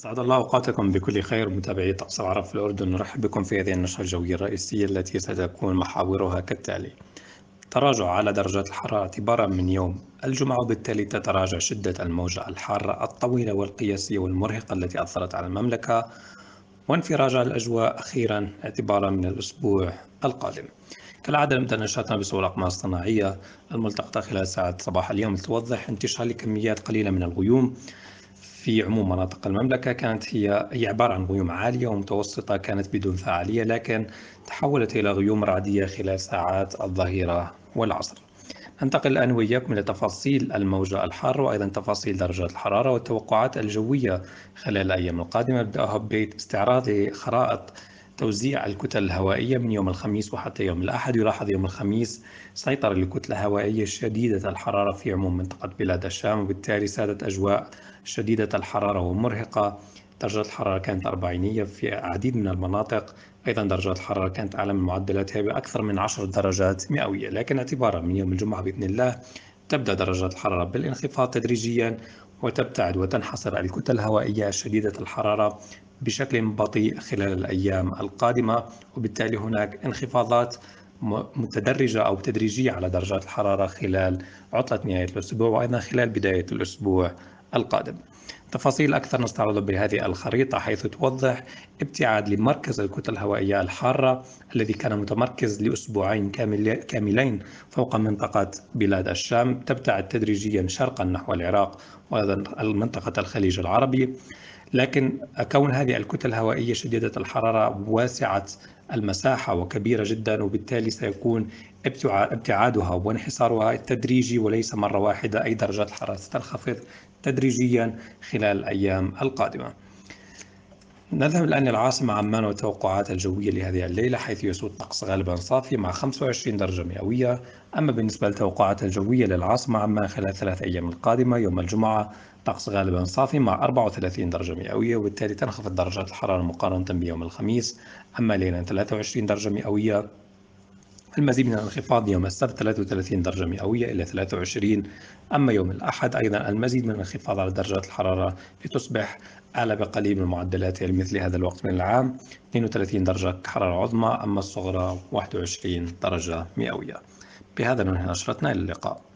أسعد الله أوقاتكم بكل خير متابعي طقس العرب في الأردن نرحب بكم في هذه النشرة الجوية الرئيسية التي ستكون محاورها كالتالي تراجع على درجات الحرارة اعتبارا من يوم الجمعة وبالتالي تتراجع شدة الموجة الحارة الطويلة والقياسية والمرهقة التي أثرت على المملكة وانفراج الأجواء أخيرا اعتبارا من الأسبوع القادم كالعادة نبدأ نشاطنا بصور الأقمار الصناعية الملتقطة خلال ساعات صباح اليوم لتوضح انتشار لكميات قليلة من الغيوم في عموم مناطق المملكة كانت هي هي عبارة عن غيوم عالية ومتوسطة كانت بدون فعالية لكن تحولت إلى غيوم رعدية خلال ساعات الظهيرة والعصر ننتقل الآن وإياكم إلى تفاصيل الموجة الحارة وأيضا تفاصيل درجات الحرارة والتوقعات الجوية خلال الأيام القادمة بدأها ببيت استعراض خرائط توزيع الكتل الهوائية من يوم الخميس وحتى يوم الأحد يلاحظ يوم الخميس سيطر الكتلة الهوائية شديدة الحرارة في عموم منطقة بلاد الشام وبالتالي سادت أجواء شديدة الحرارة ومرهقة درجة الحرارة كانت أربعينية في عديد من المناطق أيضا درجة الحرارة كانت أعلى من معدلاتها بأكثر من 10 درجات مئوية لكن اعتبارا من يوم الجمعة بإذن الله تبدأ درجات الحرارة بالانخفاض تدريجيا وتبتعد وتنحصر الكتل الهوائية شديدة الحرارة بشكل بطيء خلال الأيام القادمة وبالتالي هناك انخفاضات متدرجة أو تدريجية على درجات الحرارة خلال عطلة نهاية الأسبوع وأيضا خلال بداية الأسبوع القادم. تفاصيل أكثر نستعرضها بهذه الخريطة حيث توضح ابتعاد لمركز الكتلة الهوائية الحارة الذي كان متمركز لأسبوعين كاملين فوق منطقة بلاد الشام تبتعد تدريجيا شرقا نحو العراق وأيضا منطقة الخليج العربي لكن كون هذه الكتل الهوائية شديدة الحرارة واسعة المساحة وكبيرة جدا وبالتالي سيكون ابتعادها وانحصارها تدريجي وليس مرة واحدة أي درجات الحرارة ستنخفض تدريجيا خلال الأيام القادمة نذهب الآن للعاصمة عمان وتوقعات الجوية لهذه الليلة حيث يسود طقس غالبا صافي مع 25 درجة مئوية أما بالنسبة للتوقعات الجوية للعاصمة عمان خلال ثلاث أيام القادمة يوم الجمعة طقس غالبا صافي مع 34 درجة مئوية وبالتالي تنخفض درجات الحرارة مقارنة بيوم الخميس أما ليلة 23 درجة مئوية المزيد من الانخفاض يوم السبت 33 درجة مئوية إلى 23 أما يوم الأحد أيضا المزيد من الانخفاض على درجات الحرارة لتصبح أعلى بقليل من معدلاتها لمثل يعني هذا الوقت من العام 32 درجة حرارة عظمى أما الصغرى 21 درجة مئوية بهذا ننهي نشرتنا إلى اللقاء